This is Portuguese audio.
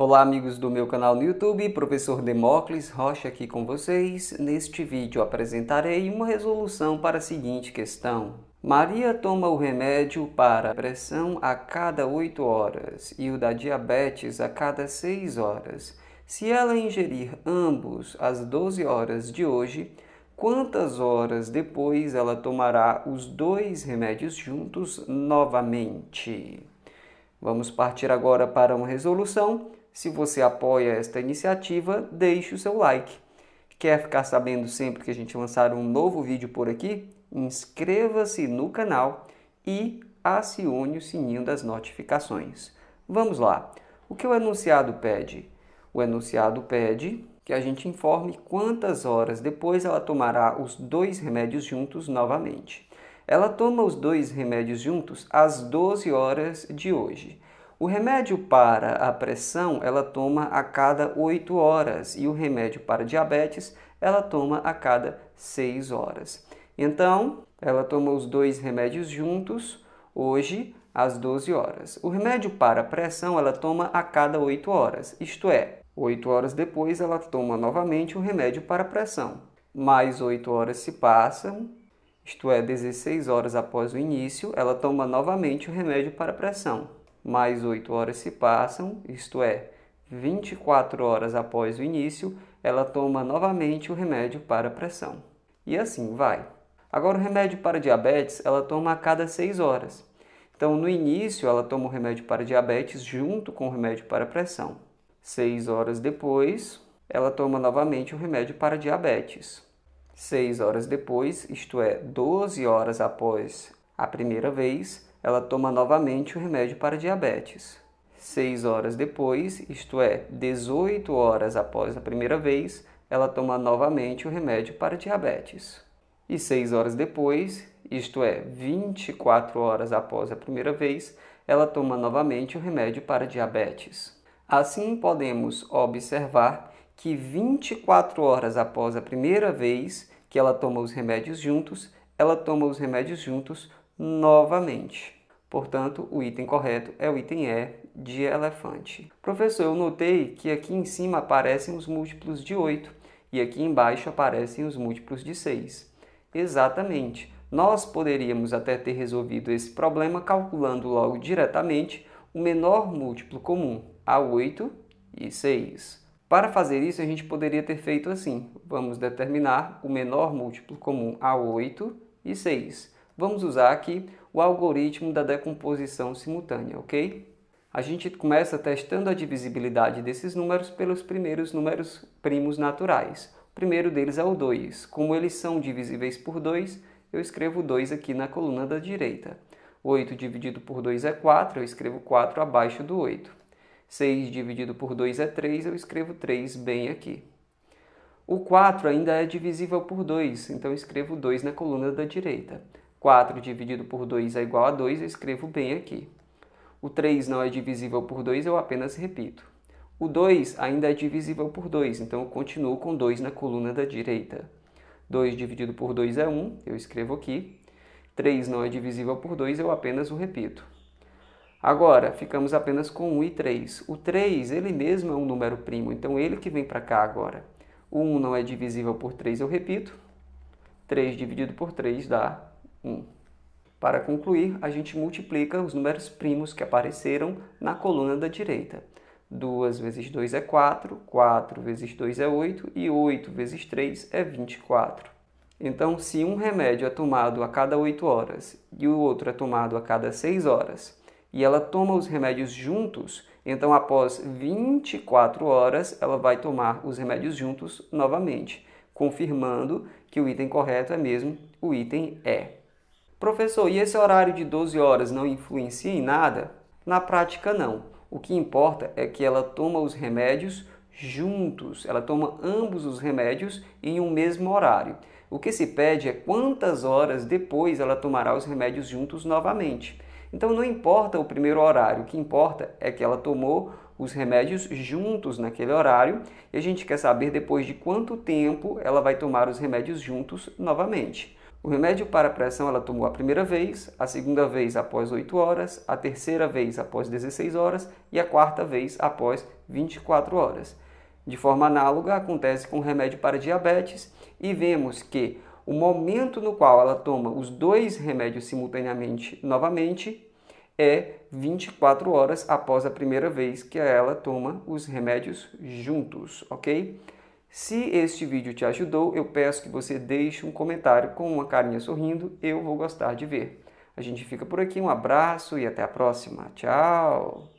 Olá amigos do meu canal no YouTube, professor Demócles Rocha aqui com vocês. Neste vídeo apresentarei uma resolução para a seguinte questão. Maria toma o remédio para pressão a cada 8 horas e o da diabetes a cada 6 horas. Se ela ingerir ambos às 12 horas de hoje, quantas horas depois ela tomará os dois remédios juntos novamente? Vamos partir agora para uma resolução se você apoia esta iniciativa, deixe o seu like. Quer ficar sabendo sempre que a gente lançar um novo vídeo por aqui? Inscreva-se no canal e acione o sininho das notificações. Vamos lá. O que o enunciado pede? O enunciado pede que a gente informe quantas horas depois ela tomará os dois remédios juntos novamente. Ela toma os dois remédios juntos às 12 horas de hoje. O remédio para a pressão ela toma a cada 8 horas e o remédio para diabetes ela toma a cada 6 horas. Então, ela toma os dois remédios juntos hoje às 12 horas. O remédio para a pressão ela toma a cada 8 horas, isto é, 8 horas depois ela toma novamente o remédio para a pressão. Mais 8 horas se passam, isto é, 16 horas após o início, ela toma novamente o remédio para a pressão mais 8 horas se passam, isto é, 24 horas após o início, ela toma novamente o remédio para pressão. E assim vai. Agora, o remédio para diabetes ela toma a cada 6 horas. Então, no início, ela toma o remédio para diabetes junto com o remédio para pressão. 6 horas depois, ela toma novamente o remédio para diabetes. 6 horas depois, isto é, 12 horas após a primeira vez, ela toma novamente o remédio para diabetes. Seis horas depois, isto é, 18 horas após a primeira vez, ela toma novamente o remédio para diabetes. E seis horas depois, isto é, 24 horas após a primeira vez, ela toma novamente o remédio para diabetes. Assim, podemos observar que 24 horas após a primeira vez que ela toma os remédios juntos, ela toma os remédios juntos novamente. Portanto, o item correto é o item E de elefante. Professor, eu notei que aqui em cima aparecem os múltiplos de 8 e aqui embaixo aparecem os múltiplos de 6. Exatamente. Nós poderíamos até ter resolvido esse problema calculando logo diretamente o menor múltiplo comum, A8 e 6. Para fazer isso, a gente poderia ter feito assim. Vamos determinar o menor múltiplo comum A8 e 6. Vamos usar aqui o algoritmo da decomposição simultânea, ok? A gente começa testando a divisibilidade desses números pelos primeiros números primos naturais. O primeiro deles é o 2. Como eles são divisíveis por 2, eu escrevo 2 aqui na coluna da direita. 8 dividido por 2 é 4, eu escrevo 4 abaixo do 8. 6 dividido por 2 é 3, eu escrevo 3 bem aqui. O 4 ainda é divisível por 2, então eu escrevo 2 na coluna da direita. 4 dividido por 2 é igual a 2, eu escrevo bem aqui. O 3 não é divisível por 2, eu apenas repito. O 2 ainda é divisível por 2, então eu continuo com 2 na coluna da direita. 2 dividido por 2 é 1, eu escrevo aqui. 3 não é divisível por 2, eu apenas o repito. Agora, ficamos apenas com 1 e 3. O 3, ele mesmo é um número primo, então ele que vem para cá agora. O 1 não é divisível por 3, eu repito. 3 dividido por 3 dá 1. Para concluir, a gente multiplica os números primos que apareceram na coluna da direita. 2 vezes 2 é 4, 4 vezes 2 é 8 e 8 vezes 3 é 24. Então, se um remédio é tomado a cada 8 horas e o outro é tomado a cada 6 horas, e ela toma os remédios juntos, então após 24 horas ela vai tomar os remédios juntos novamente, confirmando que o item correto é mesmo o item E. Professor, e esse horário de 12 horas não influencia em nada? Na prática, não. O que importa é que ela toma os remédios juntos, ela toma ambos os remédios em um mesmo horário. O que se pede é quantas horas depois ela tomará os remédios juntos novamente. Então não importa o primeiro horário, o que importa é que ela tomou os remédios juntos naquele horário e a gente quer saber depois de quanto tempo ela vai tomar os remédios juntos novamente. O remédio para a pressão ela tomou a primeira vez, a segunda vez após 8 horas, a terceira vez após 16 horas e a quarta vez após 24 horas. De forma análoga, acontece com o remédio para diabetes e vemos que o momento no qual ela toma os dois remédios simultaneamente novamente é 24 horas após a primeira vez que ela toma os remédios juntos, ok? Se este vídeo te ajudou, eu peço que você deixe um comentário com uma carinha sorrindo, eu vou gostar de ver. A gente fica por aqui, um abraço e até a próxima. Tchau!